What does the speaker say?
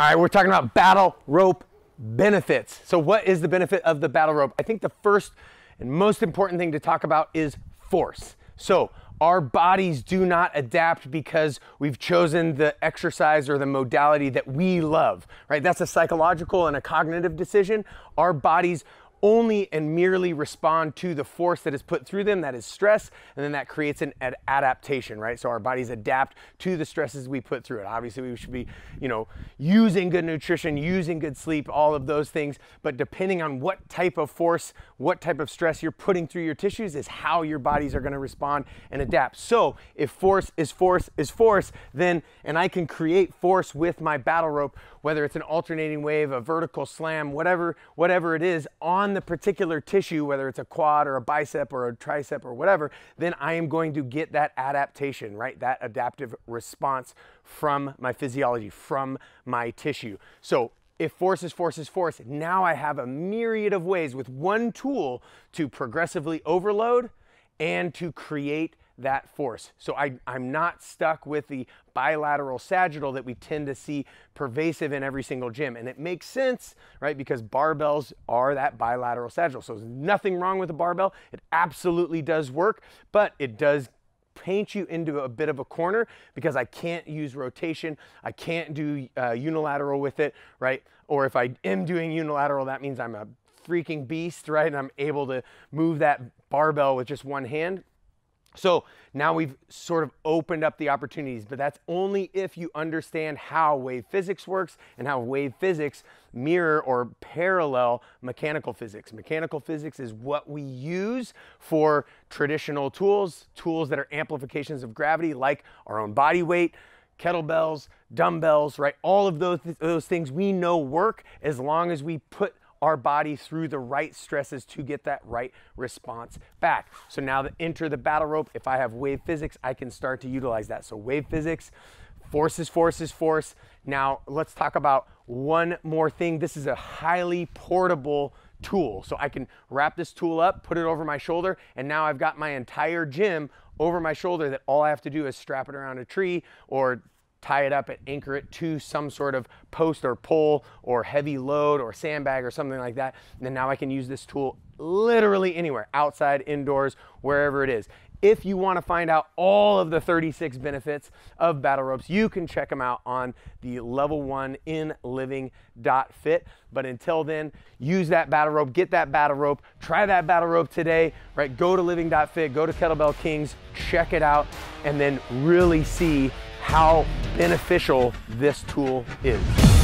All right, we're talking about battle rope benefits. So what is the benefit of the battle rope? I think the first and most important thing to talk about is force. So our bodies do not adapt because we've chosen the exercise or the modality that we love, right? That's a psychological and a cognitive decision. Our bodies only and merely respond to the force that is put through them, that is stress, and then that creates an ad adaptation, right? So our bodies adapt to the stresses we put through it. Obviously, we should be, you know, using good nutrition, using good sleep, all of those things, but depending on what type of force, what type of stress you're putting through your tissues is how your bodies are going to respond and adapt. So, if force is force is force, then and I can create force with my battle rope, whether it's an alternating wave, a vertical slam, whatever whatever it is on on the particular tissue, whether it's a quad or a bicep or a tricep or whatever, then I am going to get that adaptation, right? That adaptive response from my physiology, from my tissue. So if force is force is force, now I have a myriad of ways with one tool to progressively overload and to create that force. So I, am not stuck with the bilateral sagittal that we tend to see pervasive in every single gym. And it makes sense, right? Because barbells are that bilateral sagittal. So there's nothing wrong with a barbell. It absolutely does work, but it does paint you into a bit of a corner because I can't use rotation. I can't do uh, unilateral with it, right? Or if I am doing unilateral, that means I'm a freaking beast, right? And I'm able to move that barbell with just one hand. So now we've sort of opened up the opportunities, but that's only if you understand how wave physics works and how wave physics mirror or parallel mechanical physics. Mechanical physics is what we use for traditional tools, tools that are amplifications of gravity like our own body weight, kettlebells, dumbbells, right? All of those, those things we know work as long as we put our body through the right stresses to get that right response back. So now to enter the battle rope, if I have wave physics, I can start to utilize that. So wave physics, forces, forces, force. Now let's talk about one more thing. This is a highly portable tool. So I can wrap this tool up, put it over my shoulder, and now I've got my entire gym over my shoulder that all I have to do is strap it around a tree or tie it up and anchor it to some sort of post or pole or heavy load or sandbag or something like that. And then now I can use this tool literally anywhere, outside, indoors, wherever it is. If you want to find out all of the 36 benefits of battle ropes, you can check them out on the level one in living.fit. But until then, use that battle rope, get that battle rope, try that battle rope today, right? Go to living.fit, go to Kettlebell Kings, check it out, and then really see how beneficial this tool is.